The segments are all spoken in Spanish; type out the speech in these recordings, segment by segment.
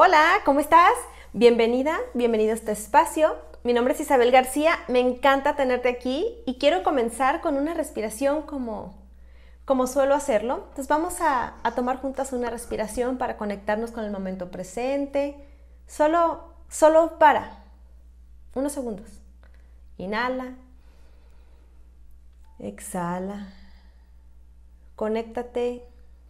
Hola, ¿cómo estás? Bienvenida, bienvenido a este espacio. Mi nombre es Isabel García, me encanta tenerte aquí y quiero comenzar con una respiración como, como suelo hacerlo. Entonces vamos a, tomar juntas una respiración para conectarnos con el momento presente. Solo, solo para. Unos segundos. Inhala. Exhala. Conéctate.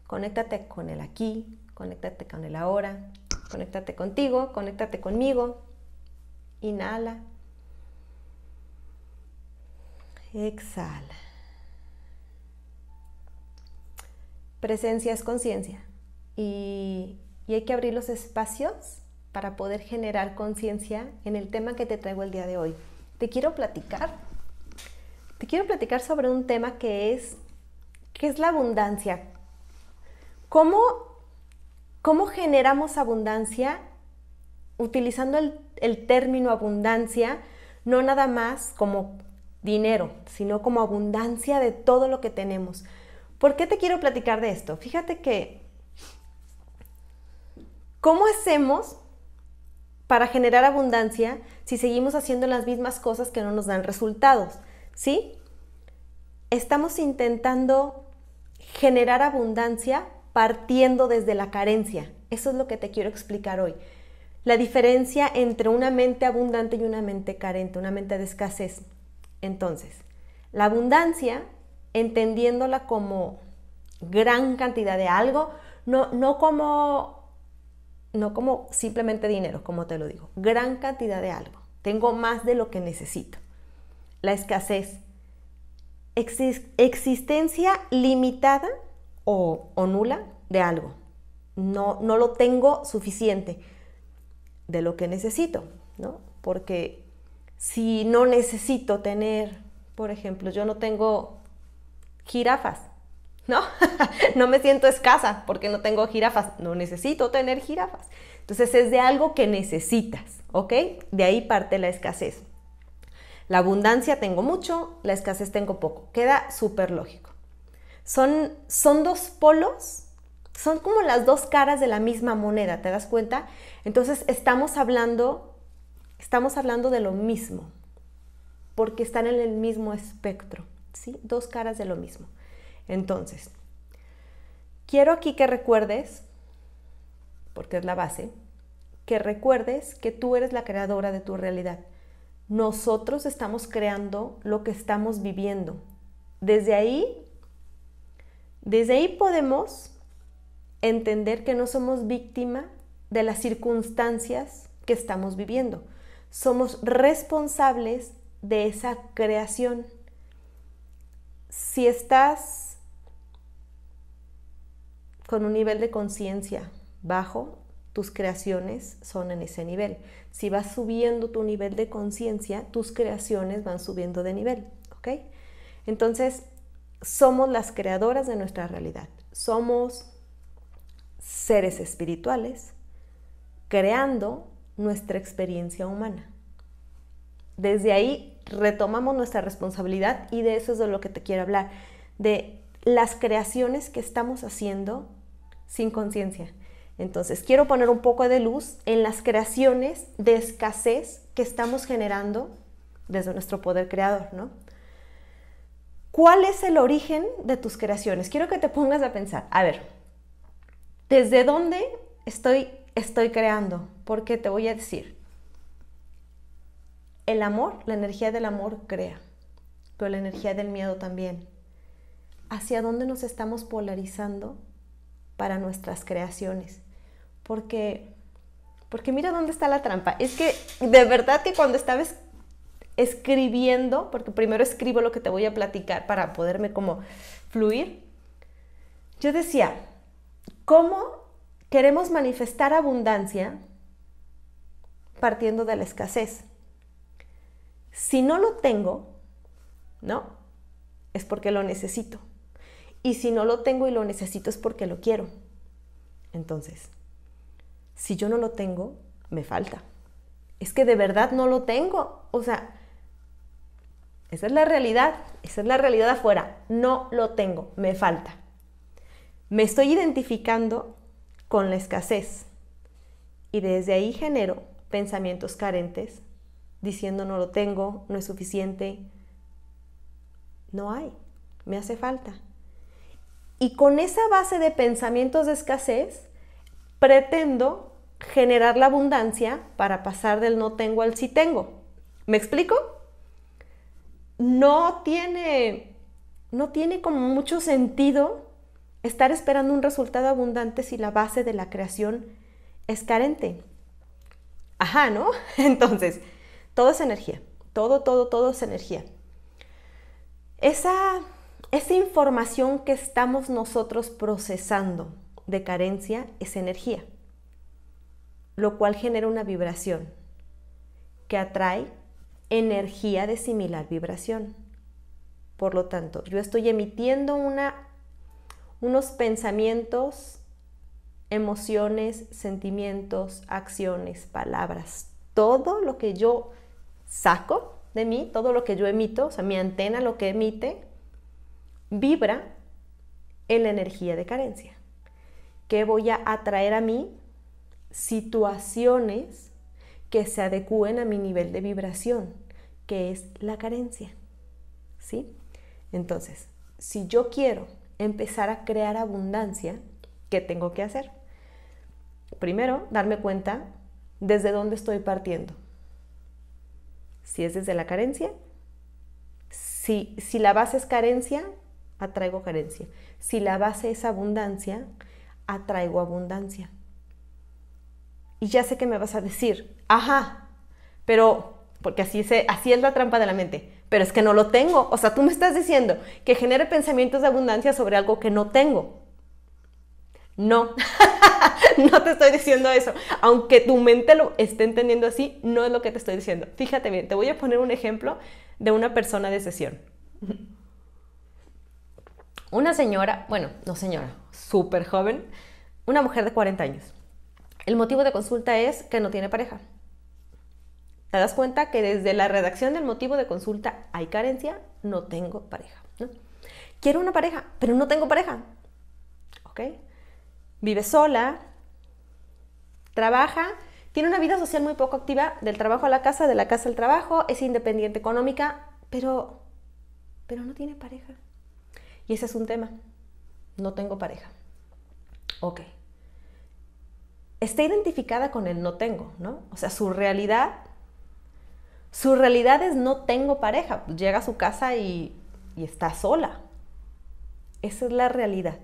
Conéctate con el aquí. Conéctate con el ahora. Conéctate contigo, conéctate conmigo. Inhala. Exhala. Presencia es conciencia y, hay que abrir los espacios para poder generar conciencia en el tema que te traigo el día de hoy. Te quiero platicar. Te quiero platicar sobre un tema que es, que es la abundancia. ¿Cómo ¿Cómo generamos abundancia? Utilizando el, término abundancia, no nada más como dinero, sino como abundancia de todo lo que tenemos. ¿Por qué te quiero platicar de esto? Fíjate que, ¿cómo hacemos para generar abundancia si seguimos haciendo las mismas cosas que no nos dan resultados? ¿Sí? Estamos intentando generar abundancia partiendo desde la carencia. Eso es lo que te quiero explicar hoy. La diferencia entre una mente abundante y una mente carente, una mente de escasez. Entonces, la abundancia, entendiéndola como gran cantidad de algo, no, no como no como simplemente dinero, como te lo digo, gran cantidad de algo. Tengo más de lo que necesito. La escasez, existencia limitada o, nula de algo. No, no lo tengo suficiente de lo que necesito, ¿no? Porque si no necesito tener, por ejemplo, yo no tengo jirafas, ¿no? no me siento escasa porque no tengo jirafas, no necesito tener jirafas. Entonces es de algo que necesitas, ¿ok? De ahí parte la escasez. La abundancia tengo mucho, la escasez tengo poco. Queda súper lógico. Son, son dos polos, son como las dos caras de la misma moneda, ¿te das cuenta? Entonces estamos hablando, estamos hablando de lo mismo, porque están en el mismo espectro, ¿sí? Dos caras de lo mismo. Entonces, quiero aquí que recuerdes, porque es la base, que recuerdes que tú eres la creadora de tu realidad. Nosotros estamos creando lo que estamos viviendo. Desde ahí desde ahí podemos entender que no somos víctima de las circunstancias que estamos viviendo. Somos responsables de esa creación. Si estás con un nivel de conciencia bajo, tus creaciones son en ese nivel. Si vas subiendo tu nivel de conciencia, tus creaciones van subiendo de nivel, ¿ok? Entonces, somos las creadoras de nuestra realidad. Somos seres espirituales creando nuestra experiencia humana. Desde ahí retomamos nuestra responsabilidad y de eso es de lo que te quiero hablar, de las creaciones que estamos haciendo sin conciencia. Entonces, quiero poner un poco de luz en las creaciones de escasez que estamos generando desde nuestro poder creador, ¿no? ¿Cuál es el origen de tus creaciones? Quiero que te pongas a pensar, a ver, ¿desde dónde estoy, estoy creando? Porque te voy a decir, el amor, la energía del amor crea, pero la energía del miedo también. ¿Hacia dónde nos estamos polarizando para nuestras creaciones? Porque, porque mira dónde está la trampa. Es que de verdad que cuando estabas escribiendo, porque primero escribo lo que te voy a platicar para poderme como fluir, yo decía, ¿cómo queremos manifestar abundancia partiendo de la escasez? Si no lo tengo, ¿no? Es porque lo necesito. Y si no lo tengo y lo necesito es porque lo quiero. Entonces, si yo no lo tengo, me falta. Es que de verdad no lo tengo. O sea, esa es la realidad, esa es la realidad afuera. No lo tengo, me falta. Me estoy identificando con la escasez y desde ahí genero pensamientos carentes diciendo no lo tengo, no es suficiente, no hay, me hace falta. Y con esa base de pensamientos de escasez, pretendo generar la abundancia para pasar del no tengo al sí tengo. ¿Me explico? no tiene, no tiene como mucho sentido estar esperando un resultado abundante si la base de la creación es carente. Ajá, ¿no? Entonces, todo es energía. Todo, todo, todo es energía. Esa, esa información que estamos nosotros procesando de carencia es energía, lo cual genera una vibración que atrae energía de similar vibración. Por lo tanto, yo estoy emitiendo una, unos pensamientos, emociones, sentimientos, acciones, palabras. Todo lo que yo saco de mí, todo lo que yo emito, o sea, mi antena lo que emite, vibra en la energía de carencia. Que voy a atraer a mí situaciones que se adecúen a mi nivel de vibración, que es la carencia. ¿Sí? Entonces, si yo quiero empezar a crear abundancia, ¿qué tengo que hacer? Primero, darme cuenta desde dónde estoy partiendo. Si es desde la carencia, si, si la base es carencia, atraigo carencia. Si la base es abundancia, atraigo abundancia y ya sé que me vas a decir, ajá, pero, porque así, así es la trampa de la mente, pero es que no lo tengo. O sea, tú me estás diciendo que genere pensamientos de abundancia sobre algo que no tengo. No, no te estoy diciendo eso. Aunque tu mente lo esté entendiendo así, no es lo que te estoy diciendo. Fíjate bien, te voy a poner un ejemplo de una persona de sesión. Una señora, bueno, no señora, súper joven, una mujer de 40 años. El motivo de consulta es que no tiene pareja. Te das cuenta que desde la redacción del motivo de consulta hay carencia, no tengo pareja. Quiero una pareja, pero no tengo pareja. ¿Ok? Vive sola, trabaja, tiene una vida social muy poco activa, del trabajo a la casa, de la casa al trabajo, es independiente económica, pero, pero no tiene pareja. Y ese es un tema. No tengo pareja. Ok está identificada con el no tengo, ¿no? O sea, su realidad, su realidad es no tengo pareja. Llega a su casa y, y está sola. Esa es la realidad,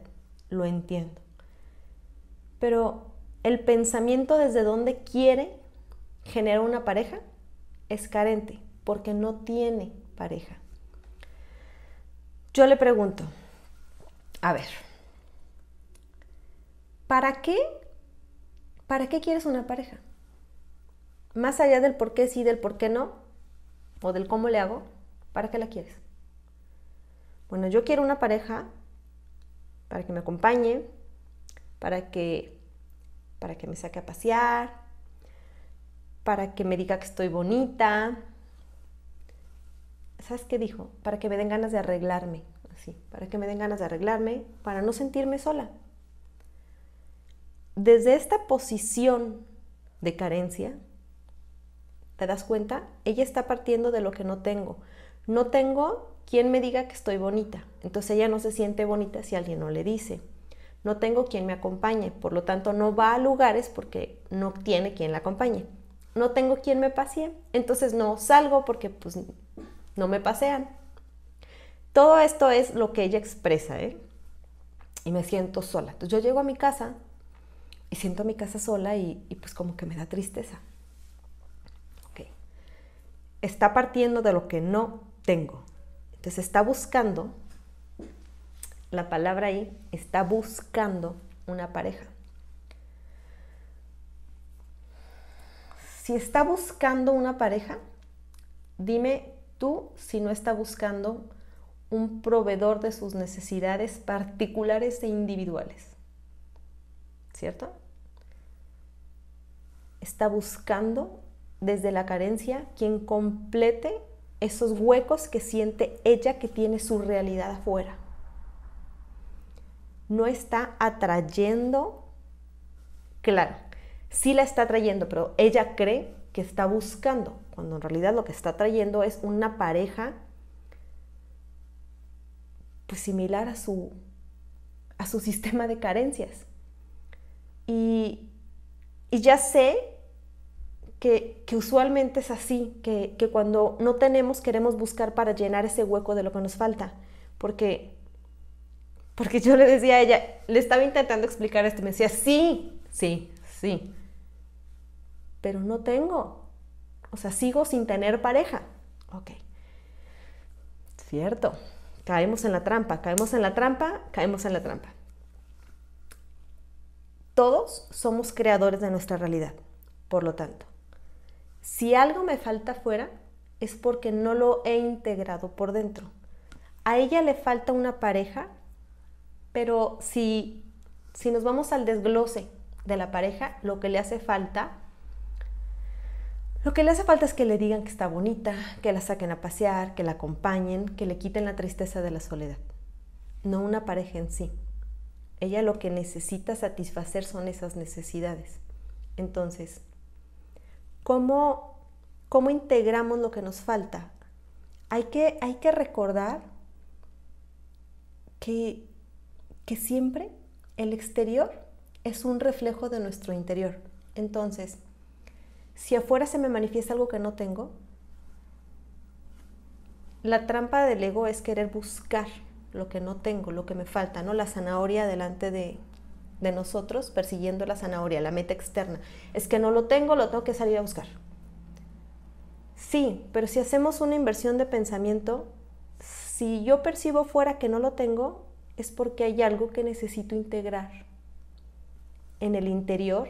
lo entiendo. Pero el pensamiento desde donde quiere generar una pareja es carente, porque no tiene pareja. Yo le pregunto, a ver, ¿para qué ¿Para qué quieres una pareja? Más allá del por qué sí, del por qué no, o del cómo le hago, ¿para qué la quieres? Bueno, yo quiero una pareja para que me acompañe, para que, para que me saque a pasear, para que me diga que estoy bonita. ¿Sabes qué dijo? Para que me den ganas de arreglarme, así, para que me den ganas de arreglarme, para no sentirme sola, desde esta posición de carencia, ¿te das cuenta? Ella está partiendo de lo que no tengo. No tengo quien me diga que estoy bonita. Entonces ella no se siente bonita si alguien no le dice. No tengo quien me acompañe, por lo tanto no va a lugares porque no tiene quien la acompañe. No tengo quien me pasee, entonces no salgo porque pues no me pasean. Todo esto es lo que ella expresa, ¿eh? Y me siento sola. Entonces yo llego a mi casa y siento a mi casa sola y, pues como que me da tristeza. Está partiendo de lo que no tengo. Entonces está buscando, la palabra ahí, está buscando una pareja. Si está buscando una pareja, dime tú si no está buscando un proveedor de sus necesidades particulares e individuales. ¿Cierto? está buscando desde la carencia quien complete esos huecos que siente ella que tiene su realidad afuera. No está atrayendo, claro, sí la está trayendo pero ella cree que está buscando, cuando en realidad lo que está trayendo es una pareja pues similar a su, a su sistema de carencias. Y, y ya sé que, usualmente es así, que, cuando no tenemos queremos buscar para llenar ese hueco de lo que nos falta, porque, porque yo le decía a ella, le estaba intentando explicar esto, me decía, sí, sí, sí, pero no tengo, o sea, sigo sin tener pareja, ok, cierto, caemos en la trampa, caemos en la trampa, caemos en la trampa. Todos somos creadores de nuestra realidad, por lo tanto, si algo me falta fuera, es porque no lo he integrado por dentro. A ella le falta una pareja, pero si, si nos vamos al desglose de la pareja, lo que le hace falta lo que le hace falta es que le digan que está bonita, que la saquen a pasear, que la acompañen, que le quiten la tristeza de la soledad. No una pareja en sí. Ella lo que necesita satisfacer son esas necesidades. Entonces, ¿Cómo, integramos lo que nos falta? Hay que, hay que recordar que, que siempre el exterior es un reflejo de nuestro interior. Entonces, si afuera se me manifiesta algo que no tengo, la trampa del ego es querer buscar lo que no tengo, lo que me falta, ¿no? La zanahoria delante de, de nosotros persiguiendo la zanahoria, la meta externa. Es que no lo tengo, lo tengo que salir a buscar. Sí, pero si hacemos una inversión de pensamiento, si yo percibo fuera que no lo tengo, es porque hay algo que necesito integrar en el interior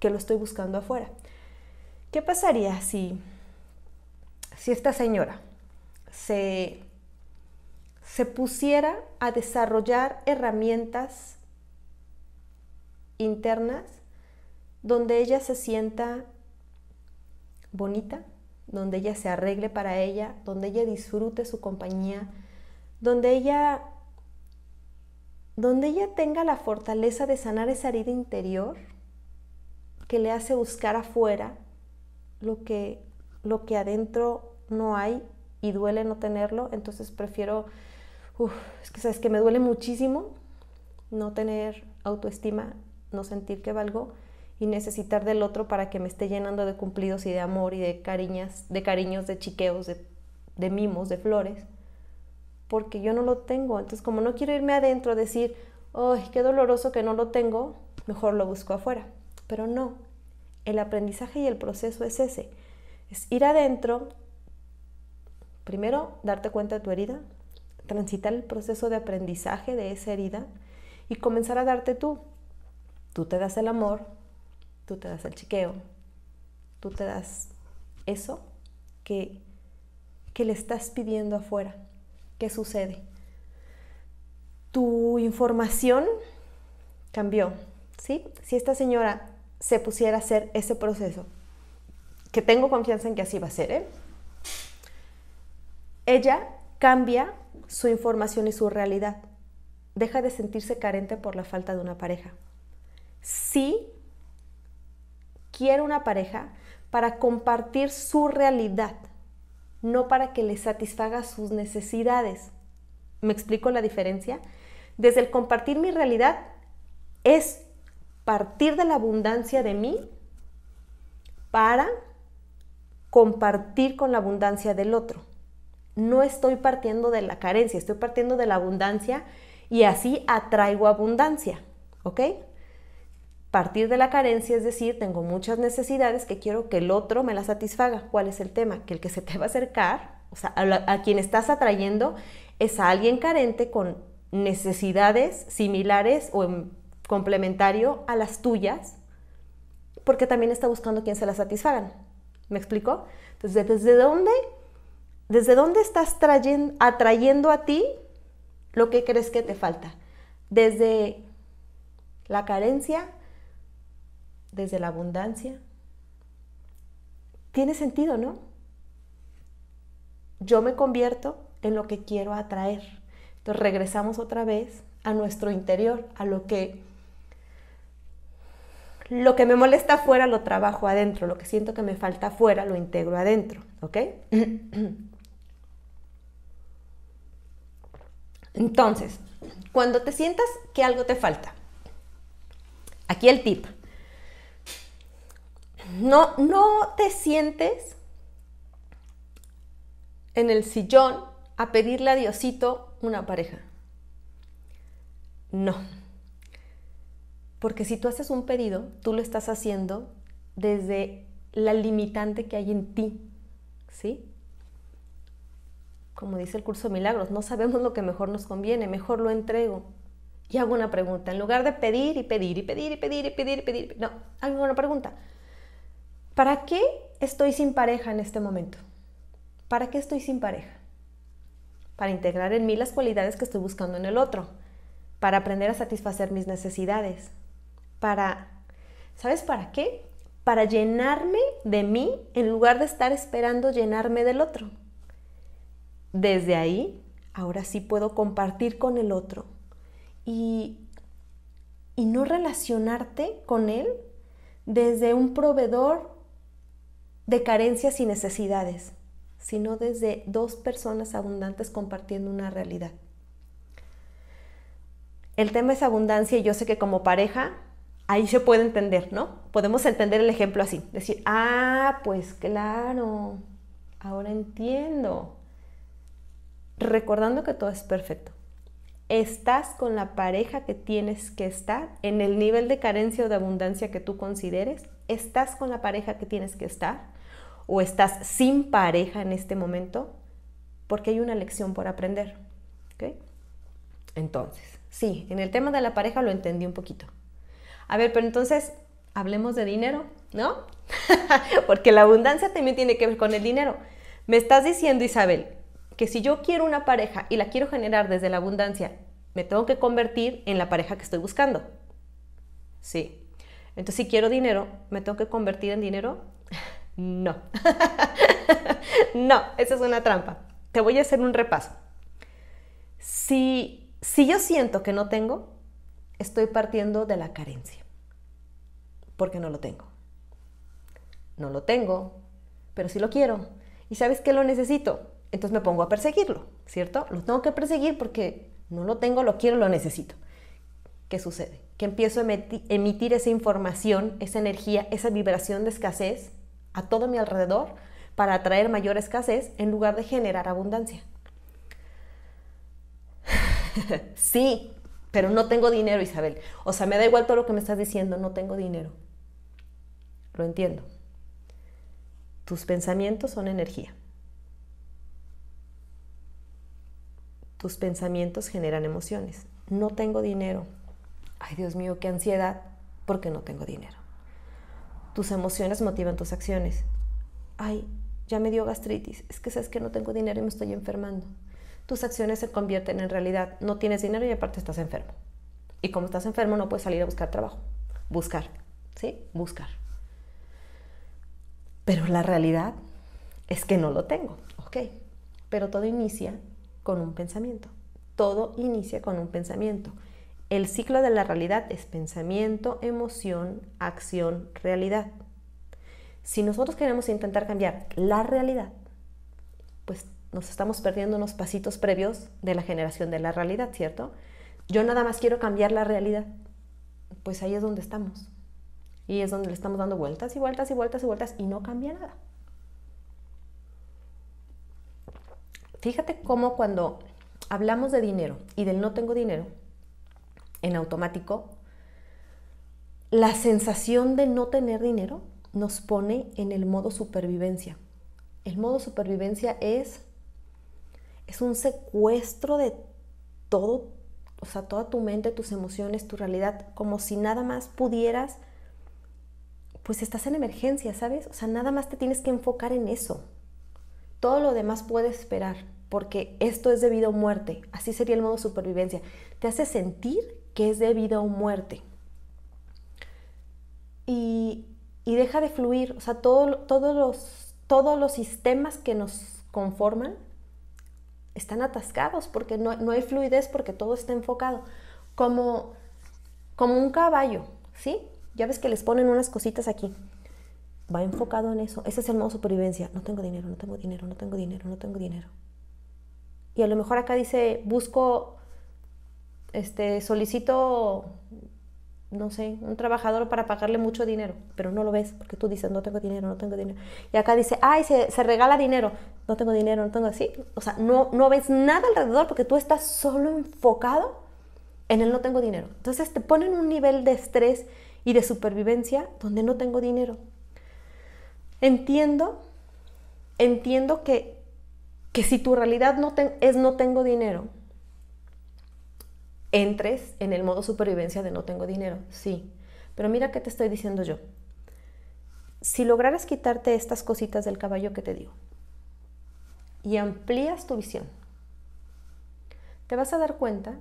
que lo estoy buscando afuera. ¿Qué pasaría si, si esta señora se se pusiera a desarrollar herramientas internas donde ella se sienta bonita, donde ella se arregle para ella, donde ella disfrute su compañía, donde ella donde ella tenga la fortaleza de sanar esa herida interior que le hace buscar afuera lo que lo que adentro no hay y duele no tenerlo, entonces prefiero uf, es que sabes que me duele muchísimo no tener autoestima, no sentir que valgo y necesitar del otro para que me esté llenando de cumplidos y de amor y de cariñas, de cariños, de chiqueos, de, de mimos, de flores, porque yo no lo tengo. Entonces, como no quiero irme adentro a decir, ¡ay, qué doloroso que no lo tengo! Mejor lo busco afuera. Pero no, el aprendizaje y el proceso es ese. Es ir adentro, primero darte cuenta de tu herida, transitar el proceso de aprendizaje de esa herida y comenzar a darte tú. Tú te das el amor, tú te das el chiqueo, tú te das eso que, que le estás pidiendo afuera. ¿Qué sucede? Tu información cambió, ¿sí? Si esta señora se pusiera a hacer ese proceso, que tengo confianza en que así va a ser, ¿eh? ella cambia su información y su realidad. Deja de sentirse carente por la falta de una pareja. si quiere una pareja para compartir su realidad, no para que le satisfaga sus necesidades. ¿Me explico la diferencia? Desde el compartir mi realidad es partir de la abundancia de mí para compartir con la abundancia del otro no estoy partiendo de la carencia, estoy partiendo de la abundancia y así atraigo abundancia, ¿ok? Partir de la carencia es decir, tengo muchas necesidades que quiero que el otro me las satisfaga. ¿Cuál es el tema? Que el que se te va a acercar, o sea, a, quien estás atrayendo es a alguien carente con necesidades similares o en complementario a las tuyas, porque también está buscando quien se las satisfagan. ¿Me explico? Entonces, ¿desde dónde ¿Desde dónde estás trayendo, atrayendo a ti lo que crees que te falta? Desde la carencia, desde la abundancia. Tiene sentido, ¿no? Yo me convierto en lo que quiero atraer. Entonces regresamos otra vez a nuestro interior, a lo que lo que me molesta afuera lo trabajo adentro, lo que siento que me falta afuera lo integro adentro, ¿ok? Entonces, cuando te sientas que algo te falta, aquí el tip. No, no te sientes en el sillón a pedirle a Diosito una pareja. No. Porque si tú haces un pedido, tú lo estás haciendo desde la limitante que hay en ti, ¿sí? como dice el curso milagros, no sabemos lo que mejor nos conviene, mejor lo entrego. Y hago una pregunta, en lugar de pedir y pedir y pedir y pedir y pedir y pedir, no, hago una pregunta. ¿Para qué estoy sin pareja en este momento? ¿Para qué estoy sin pareja? Para integrar en mí las cualidades que estoy buscando en el otro, para aprender a satisfacer mis necesidades, para... ¿Sabes para qué? Para llenarme de mí en lugar de estar esperando llenarme del otro desde ahí, ahora sí puedo compartir con el otro y, no relacionarte con él desde un proveedor de carencias y necesidades, sino desde dos personas abundantes compartiendo una realidad. El tema es abundancia y yo sé que como pareja ahí se puede entender, ¿no? Podemos entender el ejemplo así, decir, ah, pues claro, ahora entiendo recordando que todo es perfecto. Estás con la pareja que tienes que estar, en el nivel de carencia o de abundancia que tú consideres, estás con la pareja que tienes que estar o estás sin pareja en este momento, porque hay una lección por aprender. Entonces, sí, en el tema de la pareja lo entendí un poquito. A ver, pero entonces, hablemos de dinero, ¿no? porque la abundancia también tiene que ver con el dinero. Me estás diciendo, Isabel, que si yo quiero una pareja y la quiero generar desde la abundancia, me tengo que convertir en la pareja que estoy buscando. Sí. Entonces, si quiero dinero, ¿me tengo que convertir en dinero? No. no, esa es una trampa. Te voy a hacer un repaso. Si, si yo siento que no tengo, estoy partiendo de la carencia. Porque no lo tengo. No lo tengo, pero sí lo quiero. ¿Y sabes qué lo necesito? entonces me pongo a perseguirlo, ¿cierto? Lo tengo que perseguir porque no lo tengo, lo quiero, lo necesito. ¿Qué sucede? Que empiezo a emitir esa información, esa energía, esa vibración de escasez a todo mi alrededor para atraer mayor escasez en lugar de generar abundancia. sí, pero no tengo dinero, Isabel. O sea, me da igual todo lo que me estás diciendo, no tengo dinero. Lo entiendo. Tus pensamientos son energía. Tus pensamientos generan emociones. No tengo dinero. Ay, Dios mío, qué ansiedad porque no tengo dinero. Tus emociones motivan tus acciones. Ay, ya me dio gastritis. Es que sabes que no tengo dinero y me estoy enfermando. Tus acciones se convierten en realidad. No tienes dinero y aparte estás enfermo. Y como estás enfermo no puedes salir a buscar trabajo. Buscar, ¿sí? Buscar. Pero la realidad es que no lo tengo, ¿ok? Pero todo inicia con un pensamiento. Todo inicia con un pensamiento. El ciclo de la realidad es pensamiento, emoción, acción, realidad. Si nosotros queremos intentar cambiar la realidad, pues nos estamos perdiendo unos pasitos previos de la generación de la realidad, ¿cierto? Yo nada más quiero cambiar la realidad. Pues ahí es donde estamos. Y es donde le estamos dando vueltas y vueltas y vueltas y vueltas y no cambia nada. Fíjate cómo cuando hablamos de dinero y del no tengo dinero, en automático, la sensación de no tener dinero nos pone en el modo supervivencia. El modo supervivencia es, es un secuestro de todo, o sea, toda tu mente, tus emociones, tu realidad, como si nada más pudieras, pues estás en emergencia, ¿sabes? O sea, nada más te tienes que enfocar en eso. Todo lo demás puede esperar porque esto es debido a muerte. Así sería el modo supervivencia. Te hace sentir que es debido a muerte. Y, deja de fluir. O sea, todos, los, todos los sistemas que nos conforman están atascados porque no, hay fluidez, porque todo está enfocado. Como, como un caballo, ¿sí? Ya ves que les ponen unas cositas aquí. Va enfocado en eso. Ese es el modo supervivencia. No tengo dinero, no tengo dinero, no tengo dinero, no tengo dinero. Y a lo mejor acá dice, busco, este, solicito, no sé, un trabajador para pagarle mucho dinero, pero no lo ves porque tú dices, no tengo dinero, no tengo dinero. Y acá dice, ay, se, regala dinero, no tengo dinero, no tengo así. O sea, no, no ves nada alrededor porque tú estás solo enfocado en el no tengo dinero. Entonces te ponen un nivel de estrés y de supervivencia donde no tengo dinero. Entiendo, entiendo que que si tu realidad no es no tengo dinero, entres en el modo supervivencia de no tengo dinero, sí. Pero mira qué te estoy diciendo yo. Si lograras quitarte estas cositas del caballo que te digo y amplías tu visión, te vas a dar cuenta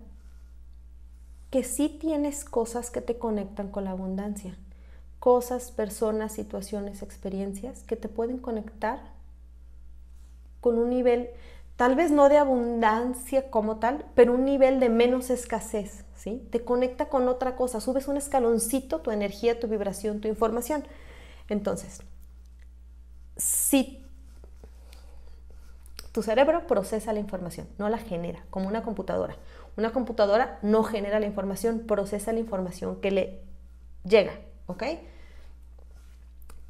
que sí tienes cosas que te conectan con la abundancia, cosas, personas, situaciones, experiencias que te pueden conectar con un nivel, tal vez no de abundancia como tal, pero un nivel de menos escasez, ¿sí? Te conecta con otra cosa, subes un escaloncito tu energía, tu vibración, tu información. Entonces, si tu cerebro procesa la información, no la genera, como una computadora. Una computadora no genera la información, procesa la información que le llega, ¿ok?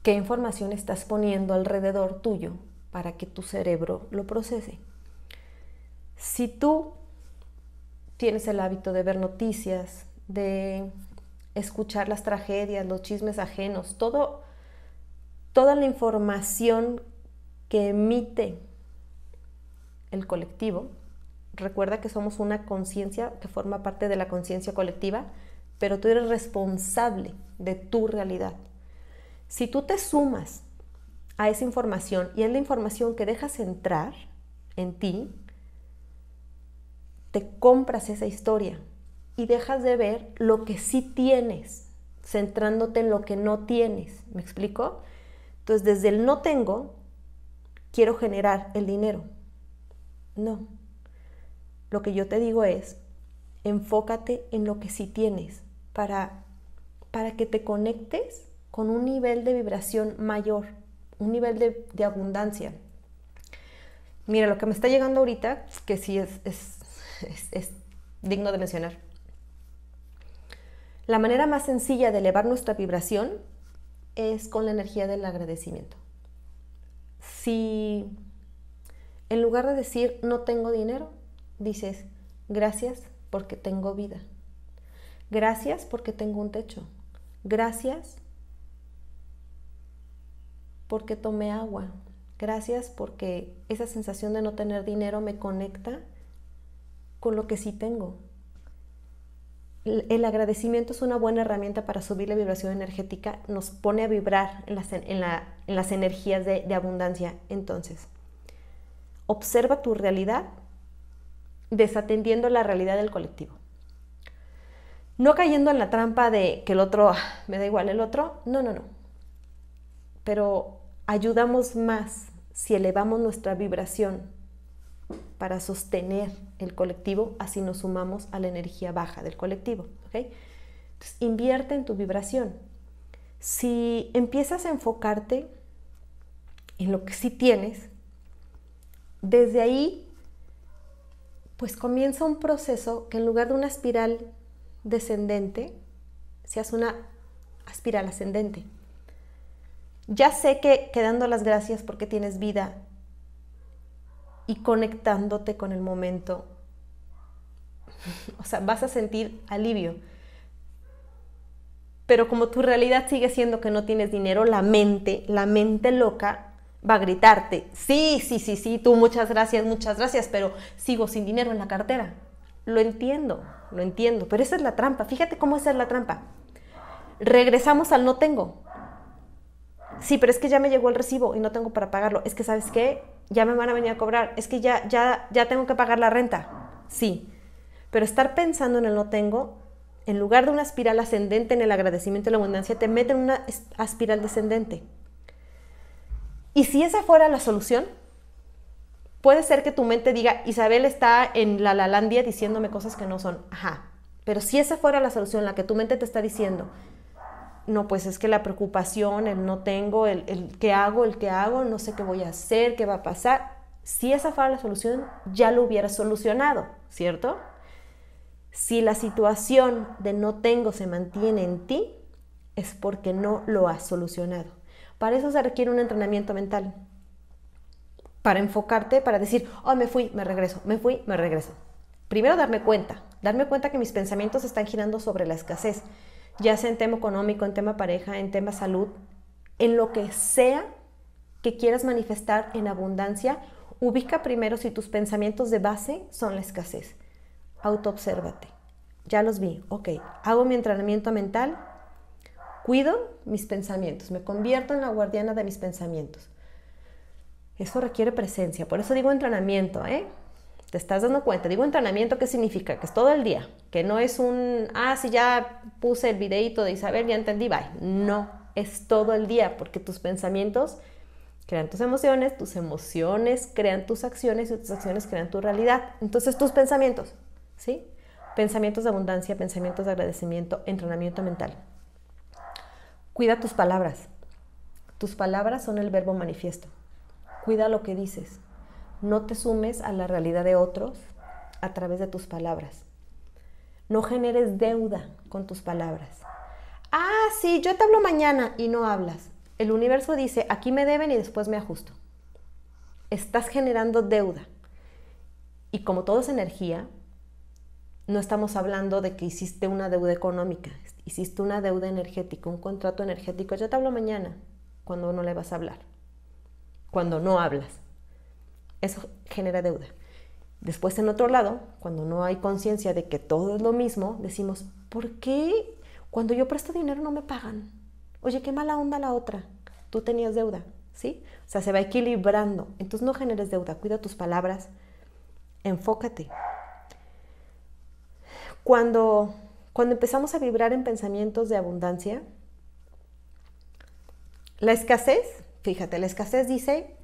¿Qué información estás poniendo alrededor tuyo para que tu cerebro lo procese. Si tú tienes el hábito de ver noticias, de escuchar las tragedias, los chismes ajenos, todo, toda la información que emite el colectivo, recuerda que somos una conciencia que forma parte de la conciencia colectiva, pero tú eres responsable de tu realidad. Si tú te sumas a esa información y es la información que dejas entrar en ti, te compras esa historia y dejas de ver lo que sí tienes, centrándote en lo que no tienes. ¿Me explico? Entonces, desde el no tengo, quiero generar el dinero. No. Lo que yo te digo es, enfócate en lo que sí tienes para, para que te conectes con un nivel de vibración mayor un nivel de, abundancia. Mira, lo que me está llegando ahorita, que sí es, es digno de mencionar. La manera más sencilla de elevar nuestra vibración es con la energía del agradecimiento. Si en lugar de decir no tengo dinero, dices gracias porque tengo vida. Gracias porque tengo un techo. Gracias porque tomé agua. Gracias porque esa sensación de no tener dinero me conecta con lo que sí tengo. El agradecimiento es una buena herramienta para subir la vibración energética, nos pone a vibrar en las, energías de, de abundancia. Entonces, observa tu realidad desatendiendo la realidad del colectivo. No cayendo en la trampa de que el otro, ah, me da igual el otro, no, no, no pero ayudamos más si elevamos nuestra vibración para sostener el colectivo, así nos sumamos a la energía baja del colectivo. Entonces, invierte en tu vibración. Si empiezas a enfocarte en lo que sí tienes, desde ahí, pues comienza un proceso que en lugar de una espiral descendente, seas una espiral ascendente. Ya sé que, quedando las gracias porque tienes vida y conectándote con el momento, o sea, vas a sentir alivio. Pero como tu realidad sigue siendo que no tienes dinero, la mente, la mente loca va a gritarte, sí, sí, sí, sí, tú muchas gracias, muchas gracias, pero sigo sin dinero en la cartera. Lo entiendo, lo entiendo, pero esa es la trampa. Fíjate cómo esa es la trampa. Regresamos al no tengo sí, pero es que ya me llegó el recibo y no tengo para pagarlo. Es que, ¿sabes qué? Ya me van a venir a cobrar. Es que ya, ya, ya tengo que pagar la renta. Sí. Pero estar pensando en el no tengo, en lugar de una espiral ascendente en el agradecimiento y la abundancia, te mete en una espiral descendente. Y si esa fuera la solución, puede ser que tu mente diga, Isabel está en la Lalandia diciéndome cosas que no son. Ajá. Pero si esa fuera la solución, la que tu mente te está diciendo, no, pues es que la preocupación, el no tengo, el, el qué hago, el qué hago, no sé qué voy a hacer, qué va a pasar. Si esa fuera la solución, ya lo hubiera solucionado, ¿cierto? Si la situación de no tengo se mantiene en ti, es porque no lo has solucionado. Para eso se requiere un entrenamiento mental. Para enfocarte, para decir, oh, me fui, me regreso, me fui, me regreso. Primero darme cuenta, darme cuenta que mis pensamientos están girando sobre la escasez, ya sea en tema económico, en tema pareja, en tema salud, en lo que sea que quieras manifestar en abundancia, ubica primero si tus pensamientos de base son la escasez. Autoobsérvate. Ya los vi. Ok, hago mi entrenamiento mental, cuido mis pensamientos, me convierto en la guardiana de mis pensamientos. Eso requiere presencia, por eso digo entrenamiento, ¿eh? te estás dando cuenta. Digo entrenamiento, ¿qué significa? Que es todo el día, que no es un, ah, si ya puse el videito de Isabel, ya entendí, bye. No, es todo el día, porque tus pensamientos crean tus emociones, tus emociones crean tus acciones y tus acciones crean tu realidad. Entonces tus pensamientos, ¿sí? Pensamientos de abundancia, pensamientos de agradecimiento, entrenamiento mental. Cuida tus palabras. Tus palabras son el verbo manifiesto. Cuida lo que dices no te sumes a la realidad de otros a través de tus palabras. No generes deuda con tus palabras. Ah, sí, yo te hablo mañana y no hablas. El universo dice, aquí me deben y después me ajusto. Estás generando deuda. Y como todo es energía, no estamos hablando de que hiciste una deuda económica, hiciste una deuda energética, un contrato energético. Yo te hablo mañana, cuando no le vas a hablar, cuando no hablas. Eso genera deuda. Después, en otro lado, cuando no hay conciencia de que todo es lo mismo, decimos, ¿por qué cuando yo presto dinero no me pagan? Oye, qué mala onda la otra. Tú tenías deuda, ¿sí? O sea, se va equilibrando. Entonces no generes deuda, cuida tus palabras, enfócate. Cuando, cuando empezamos a vibrar en pensamientos de abundancia, la escasez, fíjate, la escasez dice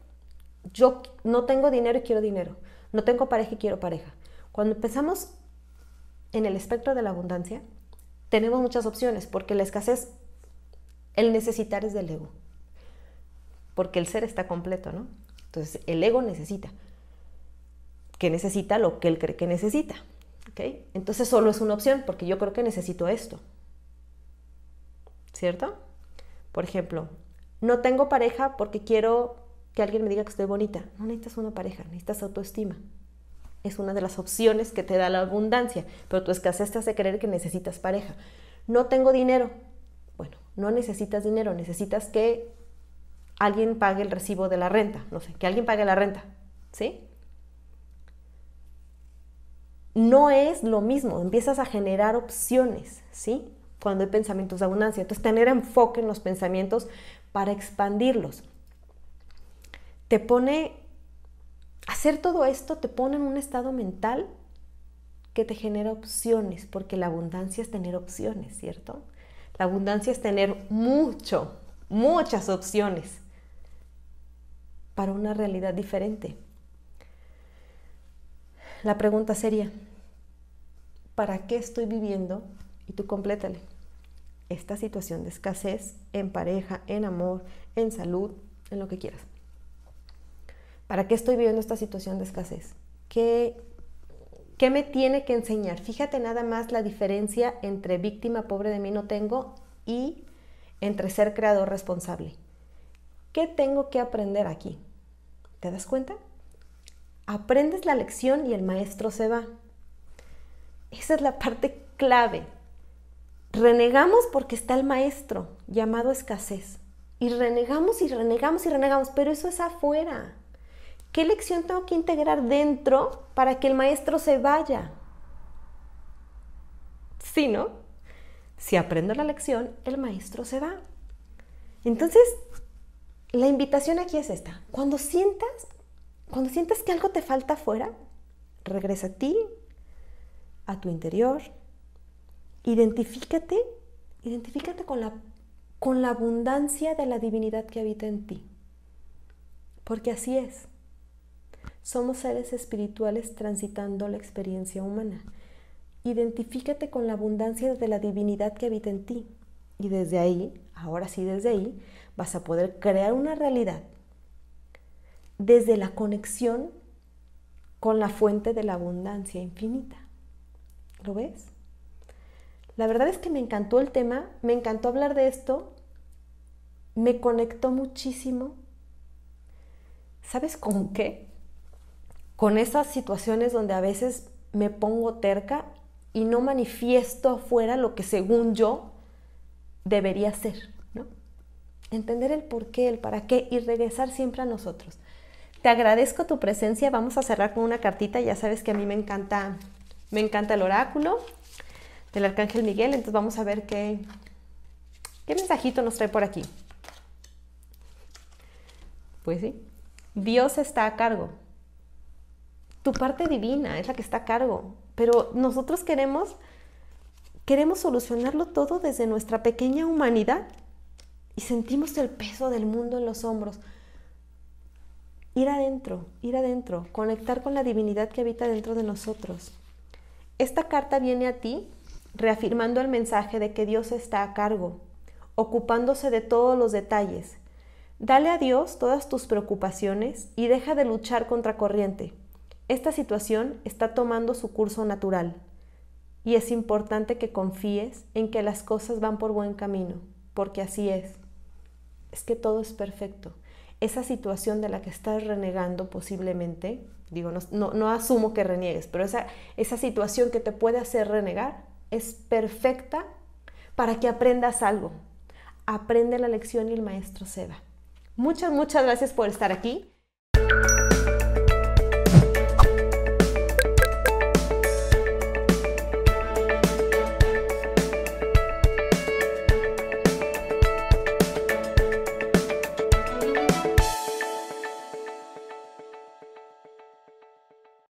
yo no tengo dinero y quiero dinero, no tengo pareja y quiero pareja. Cuando empezamos en el espectro de la abundancia, tenemos muchas opciones, porque la escasez, el necesitar es del ego, porque el ser está completo, ¿no? Entonces, el ego necesita, que necesita lo que él cree que necesita, ¿ok? Entonces, solo es una opción, porque yo creo que necesito esto, ¿cierto? Por ejemplo, no tengo pareja porque quiero alguien me diga que estoy bonita. No necesitas una pareja, necesitas autoestima. Es una de las opciones que te da la abundancia, pero tu escasez te hace creer que necesitas pareja. No tengo dinero. Bueno, no necesitas dinero, necesitas que alguien pague el recibo de la renta, no sé, que alguien pague la renta, ¿sí? No es lo mismo, empiezas a generar opciones, ¿sí? Cuando hay pensamientos de abundancia. Entonces, tener enfoque en los pensamientos para expandirlos te pone, hacer todo esto te pone en un estado mental que te genera opciones, porque la abundancia es tener opciones, ¿cierto? La abundancia es tener mucho, muchas opciones para una realidad diferente. La pregunta sería, ¿para qué estoy viviendo? Y tú complétale. Esta situación de escasez en pareja, en amor, en salud, en lo que quieras. ¿Para qué estoy viviendo esta situación de escasez? ¿Qué, ¿Qué me tiene que enseñar? Fíjate nada más la diferencia entre víctima pobre de mí no tengo y entre ser creador responsable. ¿Qué tengo que aprender aquí? ¿Te das cuenta? Aprendes la lección y el maestro se va. Esa es la parte clave. Renegamos porque está el maestro llamado escasez. Y renegamos y renegamos y renegamos, pero eso es afuera. ¿Qué lección tengo que integrar dentro para que el maestro se vaya? Si no, si aprendo la lección, el maestro se va. Entonces, la invitación aquí es esta. Cuando sientas, cuando sientas que algo te falta afuera, regresa a ti, a tu interior, identifícate, identifícate con la, con la abundancia de la divinidad que habita en ti. Porque así es. Somos seres espirituales transitando la experiencia humana. Identifícate con la abundancia de la divinidad que habita en ti. Y desde ahí, ahora sí desde ahí, vas a poder crear una realidad desde la conexión con la fuente de la abundancia infinita. ¿Lo ves? La verdad es que me encantó el tema, me encantó hablar de esto, me conectó muchísimo. ¿Sabes con qué? con esas situaciones donde a veces me pongo terca y no manifiesto afuera lo que según yo debería ser. ¿no? Entender el por qué, el para qué y regresar siempre a nosotros. Te agradezco tu presencia. Vamos a cerrar con una cartita. Ya sabes que a mí me encanta, me encanta el oráculo del Arcángel Miguel. Entonces vamos a ver qué, qué mensajito nos trae por aquí. Pues sí, Dios está a cargo tu parte divina es la que está a cargo, pero nosotros queremos queremos solucionarlo todo desde nuestra pequeña humanidad y sentimos el peso del mundo en los hombros. Ir adentro, ir adentro, conectar con la divinidad que habita dentro de nosotros. Esta carta viene a ti reafirmando el mensaje de que Dios está a cargo, ocupándose de todos los detalles. Dale a Dios todas tus preocupaciones y deja de luchar contra corriente. Esta situación está tomando su curso natural y es importante que confíes en que las cosas van por buen camino, porque así es. Es que todo es perfecto. Esa situación de la que estás renegando posiblemente, digo, no, asumo que reniegues, pero esa, esa situación que te puede hacer renegar es perfecta para que aprendas algo. Aprende la lección y el maestro se va. Muchas, muchas gracias por estar aquí.